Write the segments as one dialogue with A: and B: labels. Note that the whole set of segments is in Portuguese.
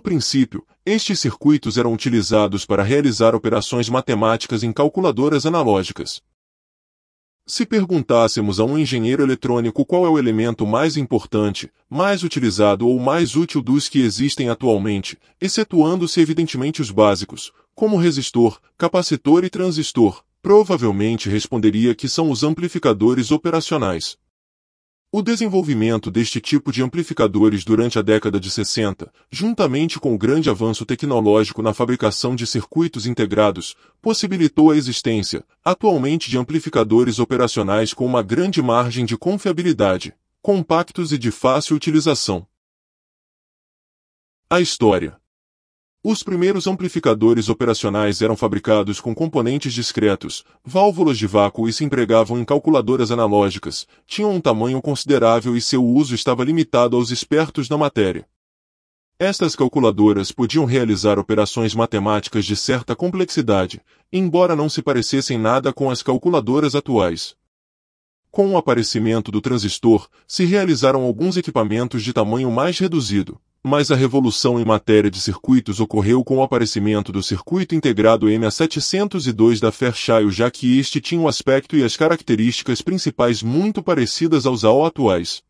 A: No princípio, estes circuitos eram utilizados para realizar operações matemáticas em calculadoras analógicas. Se perguntássemos a um engenheiro eletrônico qual é o elemento mais importante, mais utilizado ou mais útil dos que existem atualmente, excetuando-se evidentemente os básicos, como resistor, capacitor e transistor, provavelmente responderia que são os amplificadores operacionais. O desenvolvimento deste tipo de amplificadores durante a década de 60, juntamente com o grande avanço tecnológico na fabricação de circuitos integrados, possibilitou a existência, atualmente, de amplificadores operacionais com uma grande margem de confiabilidade, compactos e de fácil utilização. A história os primeiros amplificadores operacionais eram fabricados com componentes discretos, válvulas de vácuo e se empregavam em calculadoras analógicas, tinham um tamanho considerável e seu uso estava limitado aos espertos na matéria. Estas calculadoras podiam realizar operações matemáticas de certa complexidade, embora não se parecessem nada com as calculadoras atuais. Com o aparecimento do transistor, se realizaram alguns equipamentos de tamanho mais reduzido, mas a revolução em matéria de circuitos ocorreu com o aparecimento do circuito integrado MA702 da Fairchild, já que este tinha o aspecto e as características principais muito parecidas aos AO atuais.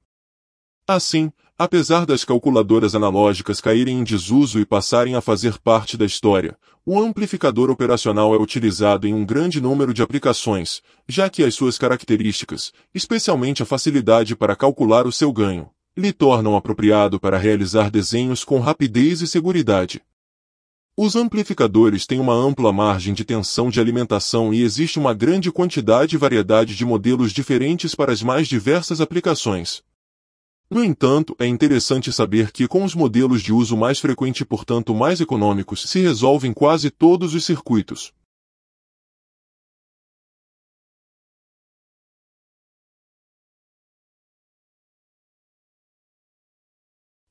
A: Assim, apesar das calculadoras analógicas caírem em desuso e passarem a fazer parte da história, o amplificador operacional é utilizado em um grande número de aplicações, já que as suas características, especialmente a facilidade para calcular o seu ganho, lhe tornam apropriado para realizar desenhos com rapidez e seguridade. Os amplificadores têm uma ampla margem de tensão de alimentação e existe uma grande quantidade e variedade de modelos diferentes para as mais diversas aplicações. No entanto, é interessante saber que com os modelos de uso mais frequente e portanto mais econômicos se resolvem quase todos os circuitos.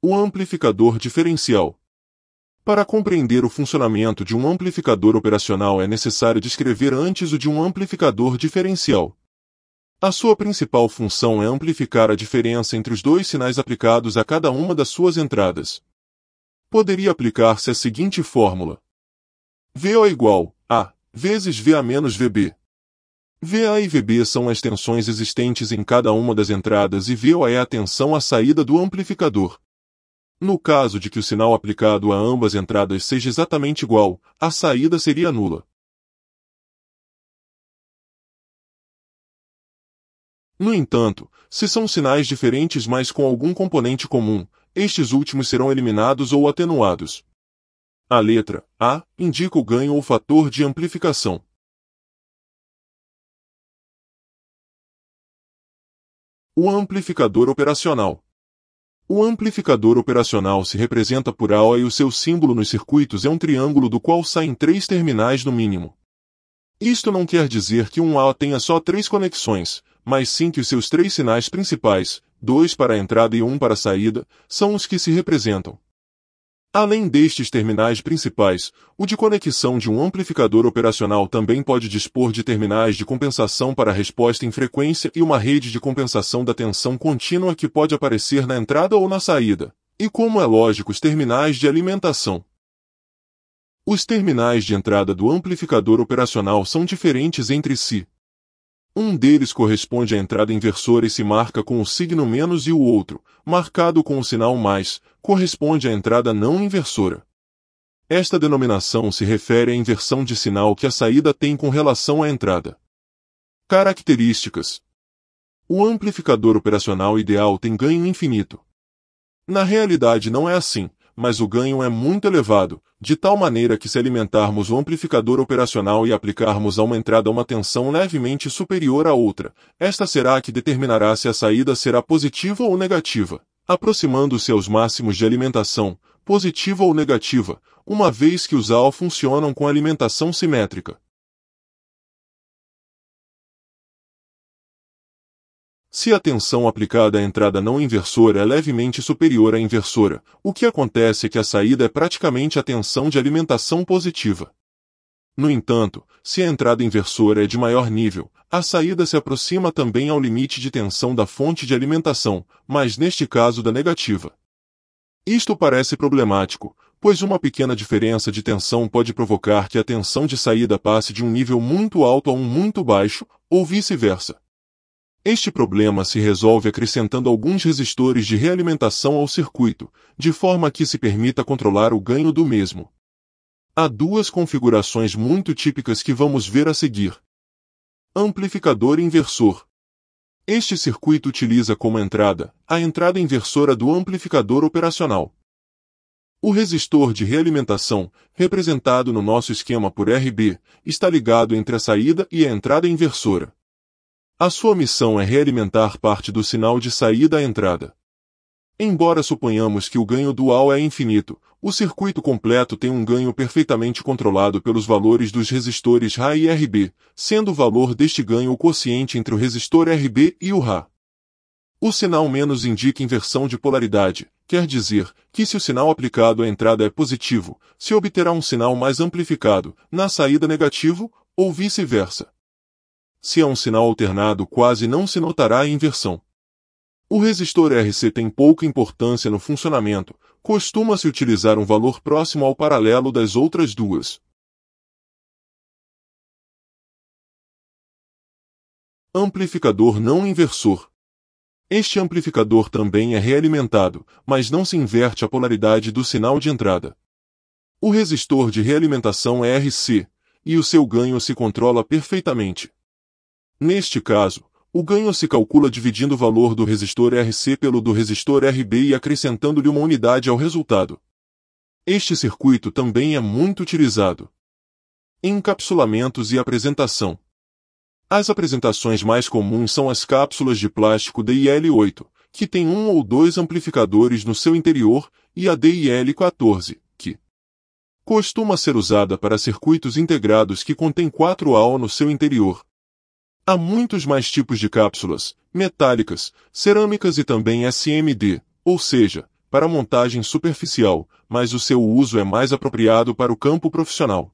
A: O amplificador diferencial. Para compreender o funcionamento de um amplificador operacional é necessário descrever antes o de um amplificador diferencial. A sua principal função é amplificar a diferença entre os dois sinais aplicados a cada uma das suas entradas. Poderia aplicar-se a seguinte fórmula: VO igual a vezes VA menos VB. VA e VB são as tensões existentes em cada uma das entradas e VO é a tensão à saída do amplificador. No caso de que o sinal aplicado a ambas entradas seja exatamente igual, a saída seria nula. No entanto, se são sinais diferentes mas com algum componente comum, estes últimos serão eliminados ou atenuados. A letra A indica o ganho ou fator de amplificação. O amplificador operacional o amplificador operacional se representa por AO e o seu símbolo nos circuitos é um triângulo do qual saem três terminais no mínimo. Isto não quer dizer que um AO tenha só três conexões, mas sim que os seus três sinais principais, dois para a entrada e um para a saída, são os que se representam. Além destes terminais principais, o de conexão de um amplificador operacional também pode dispor de terminais de compensação para resposta em frequência e uma rede de compensação da tensão contínua que pode aparecer na entrada ou na saída, e como é lógico, os terminais de alimentação. Os terminais de entrada do amplificador operacional são diferentes entre si, um deles corresponde à entrada inversora e se marca com o signo menos e o outro, marcado com o sinal mais, corresponde à entrada não inversora. Esta denominação se refere à inversão de sinal que a saída tem com relação à entrada. Características O amplificador operacional ideal tem ganho infinito. Na realidade não é assim, mas o ganho é muito elevado, de tal maneira que se alimentarmos o amplificador operacional e aplicarmos a uma entrada uma tensão levemente superior à outra, esta será a que determinará se a saída será positiva ou negativa, aproximando-se aos máximos de alimentação, positiva ou negativa, uma vez que os AL funcionam com alimentação simétrica. Se a tensão aplicada à entrada não inversora é levemente superior à inversora, o que acontece é que a saída é praticamente a tensão de alimentação positiva. No entanto, se a entrada inversora é de maior nível, a saída se aproxima também ao limite de tensão da fonte de alimentação, mas neste caso da negativa. Isto parece problemático, pois uma pequena diferença de tensão pode provocar que a tensão de saída passe de um nível muito alto a um muito baixo, ou vice-versa. Este problema se resolve acrescentando alguns resistores de realimentação ao circuito, de forma que se permita controlar o ganho do mesmo. Há duas configurações muito típicas que vamos ver a seguir. Amplificador inversor. Este circuito utiliza como entrada a entrada inversora do amplificador operacional. O resistor de realimentação, representado no nosso esquema por RB, está ligado entre a saída e a entrada inversora. A sua missão é realimentar parte do sinal de saída à entrada. Embora suponhamos que o ganho dual é infinito, o circuito completo tem um ganho perfeitamente controlado pelos valores dos resistores Ra e Rb, sendo o valor deste ganho o quociente entre o resistor Rb e o Ra. O sinal menos indica inversão de polaridade, quer dizer que se o sinal aplicado à entrada é positivo, se obterá um sinal mais amplificado, na saída negativo, ou vice-versa. Se é um sinal alternado, quase não se notará a inversão. O resistor RC tem pouca importância no funcionamento, costuma-se utilizar um valor próximo ao paralelo das outras duas. Amplificador não inversor. Este amplificador também é realimentado, mas não se inverte a polaridade do sinal de entrada. O resistor de realimentação é RC, e o seu ganho se controla perfeitamente. Neste caso, o ganho se calcula dividindo o valor do resistor RC pelo do resistor RB e acrescentando-lhe uma unidade ao resultado. Este circuito também é muito utilizado. Encapsulamentos e apresentação. As apresentações mais comuns são as cápsulas de plástico DIL-8, que tem um ou dois amplificadores no seu interior, e a DIL-14, que costuma ser usada para circuitos integrados que contém quatro AO no seu interior, Há muitos mais tipos de cápsulas, metálicas, cerâmicas e também SMD, ou seja, para montagem superficial, mas o seu uso é mais apropriado para o campo profissional.